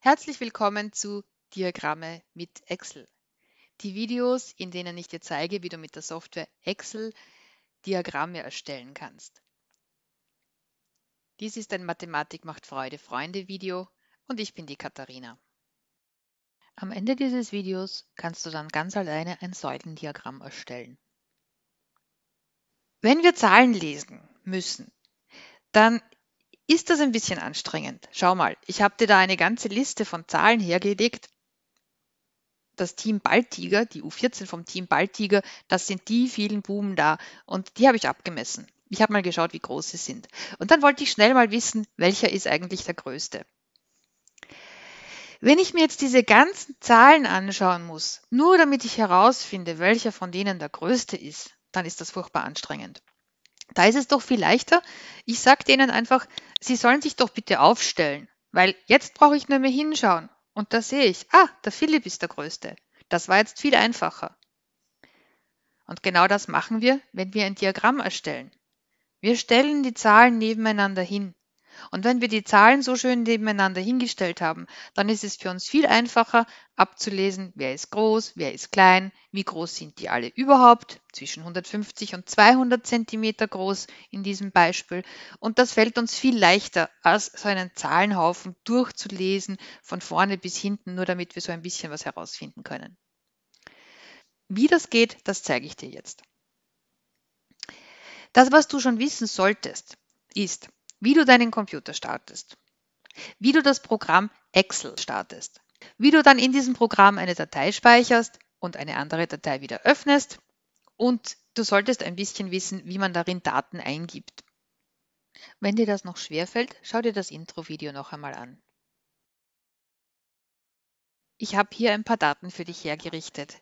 Herzlich willkommen zu Diagramme mit Excel. Die Videos, in denen ich dir zeige, wie du mit der Software Excel Diagramme erstellen kannst. Dies ist ein Mathematik macht Freude Freunde Video und ich bin die Katharina. Am Ende dieses Videos kannst du dann ganz alleine ein Säulendiagramm erstellen. Wenn wir Zahlen lesen müssen, dann ist das ein bisschen anstrengend. Schau mal, ich habe dir da eine ganze Liste von Zahlen hergelegt. Das Team Baltiger, die U14 vom Team Baltiger, das sind die vielen Buben da und die habe ich abgemessen. Ich habe mal geschaut, wie groß sie sind. Und dann wollte ich schnell mal wissen, welcher ist eigentlich der größte. Wenn ich mir jetzt diese ganzen Zahlen anschauen muss, nur damit ich herausfinde, welcher von denen der größte ist, dann ist das furchtbar anstrengend. Da ist es doch viel leichter. Ich sage denen einfach, sie sollen sich doch bitte aufstellen, weil jetzt brauche ich nur mehr hinschauen. Und da sehe ich, ah, der Philipp ist der Größte. Das war jetzt viel einfacher. Und genau das machen wir, wenn wir ein Diagramm erstellen. Wir stellen die Zahlen nebeneinander hin. Und wenn wir die Zahlen so schön nebeneinander hingestellt haben, dann ist es für uns viel einfacher abzulesen, wer ist groß, wer ist klein, wie groß sind die alle überhaupt, zwischen 150 und 200 Zentimeter groß in diesem Beispiel. Und das fällt uns viel leichter, als so einen Zahlenhaufen durchzulesen, von vorne bis hinten, nur damit wir so ein bisschen was herausfinden können. Wie das geht, das zeige ich dir jetzt. Das, was du schon wissen solltest, ist, wie du deinen Computer startest, wie du das Programm Excel startest, wie du dann in diesem Programm eine Datei speicherst und eine andere Datei wieder öffnest und du solltest ein bisschen wissen, wie man darin Daten eingibt. Wenn dir das noch schwerfällt, schau dir das Intro-Video noch einmal an. Ich habe hier ein paar Daten für dich hergerichtet.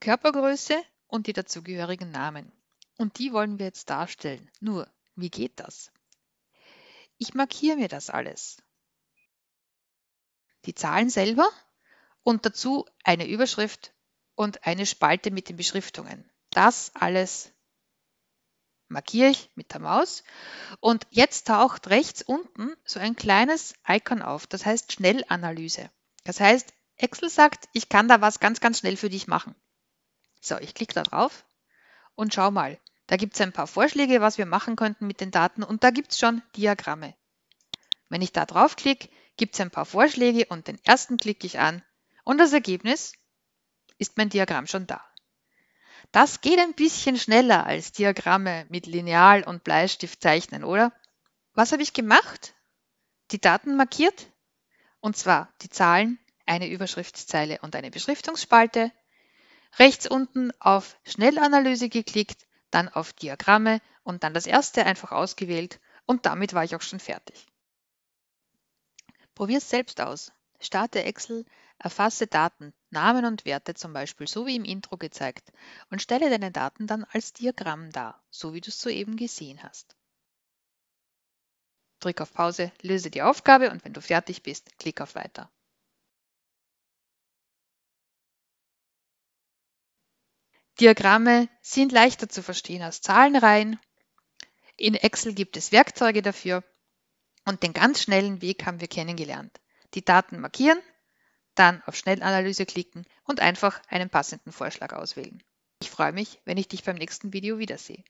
Körpergröße und die dazugehörigen Namen. Und die wollen wir jetzt darstellen. Nur, wie geht das? Ich markiere mir das alles. Die Zahlen selber und dazu eine Überschrift und eine Spalte mit den Beschriftungen. Das alles markiere ich mit der Maus. Und jetzt taucht rechts unten so ein kleines Icon auf, das heißt Schnellanalyse. Das heißt, Excel sagt, ich kann da was ganz, ganz schnell für dich machen. So, ich klicke da drauf und schau mal. Da gibt es ein paar Vorschläge, was wir machen könnten mit den Daten und da gibt es schon Diagramme. Wenn ich da draufklicke, gibt es ein paar Vorschläge und den ersten klicke ich an und das Ergebnis ist mein Diagramm schon da. Das geht ein bisschen schneller als Diagramme mit Lineal und Bleistift zeichnen, oder? Was habe ich gemacht? Die Daten markiert, und zwar die Zahlen, eine Überschriftszeile und eine Beschriftungsspalte. Rechts unten auf Schnellanalyse geklickt dann auf Diagramme und dann das erste einfach ausgewählt und damit war ich auch schon fertig. Probier es selbst aus. Starte Excel, erfasse Daten, Namen und Werte zum Beispiel, so wie im Intro gezeigt, und stelle deine Daten dann als Diagramm dar, so wie du es soeben gesehen hast. Drück auf Pause, löse die Aufgabe und wenn du fertig bist, klick auf Weiter. Diagramme sind leichter zu verstehen als Zahlenreihen. In Excel gibt es Werkzeuge dafür und den ganz schnellen Weg haben wir kennengelernt. Die Daten markieren, dann auf Schnellanalyse klicken und einfach einen passenden Vorschlag auswählen. Ich freue mich, wenn ich dich beim nächsten Video wiedersehe.